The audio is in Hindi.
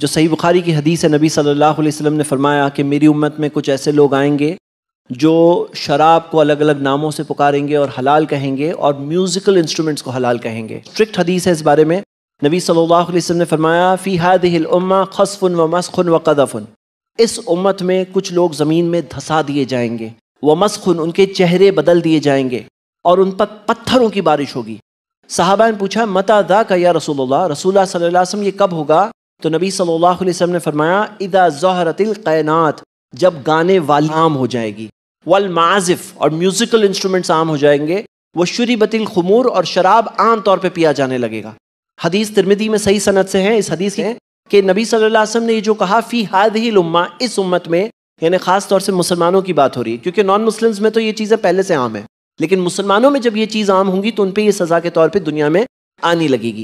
जो सही बुखारी की हदीस है नबी सल्लल्लाहु अलैहि वसल्लम ने फरमाया कि मेरी उम्मत में कुछ ऐसे लोग आएंगे जो शराब को अलग अलग नामों से पुकारेंगे और हलाल कहेंगे और म्यूज़िकल इंस्ट्रूमेंट्स को हलाल कहेंगे स्ट्रिक्ट हदीस है इस बारे में नबी सल्लल्लाहु अलैहि वसल्लम ने फरमाया फ़ी हादिल्मा खसफुन व मसखुन व कदफुन इस उम्मत में कुछ लोग ज़मीन में धंसा दिए जाएंगे व मसखुन उनके चेहरे बदल दिए जाएंगे और उन पर पत्थरों की बारिश होगी साहबा ने पूछा मता दा का या रसूल रसूल सल्लल्लाहु अलैहि वसल्लम ये कब होगा तो नबी सल्लल्लाहु अलैहि वसल्लम ने फरमाया इदा जहरतिल कैनात जब गाने वाली आम हो जाएगी वल माजिफ और म्यूज़िकल इंस्ट्रूमेंट्स आम हो जाएंगे व शुरीबतिल खमूर और शराब आम तौर पर पिया जाने लगेगा हदीस तिरमिदी में सही सनत से है इस हदीस के कि नबी सल्लल्लाह अलैहि वसल्लम ने ये जो कहा फ़ी हाद ही लुम्मा इस उम्मत में यानी ख़ास तौर से मुसलमानों की बात हो रही है क्योंकि नॉन मुस्लिम्स में तो ये चीज़ें पहले से आम हैं लेकिन मुसलमानों में जब ये चीज़ आम होंगी तो उन पर यह सज़ा के तौर पर दुनिया में आनी लगेगी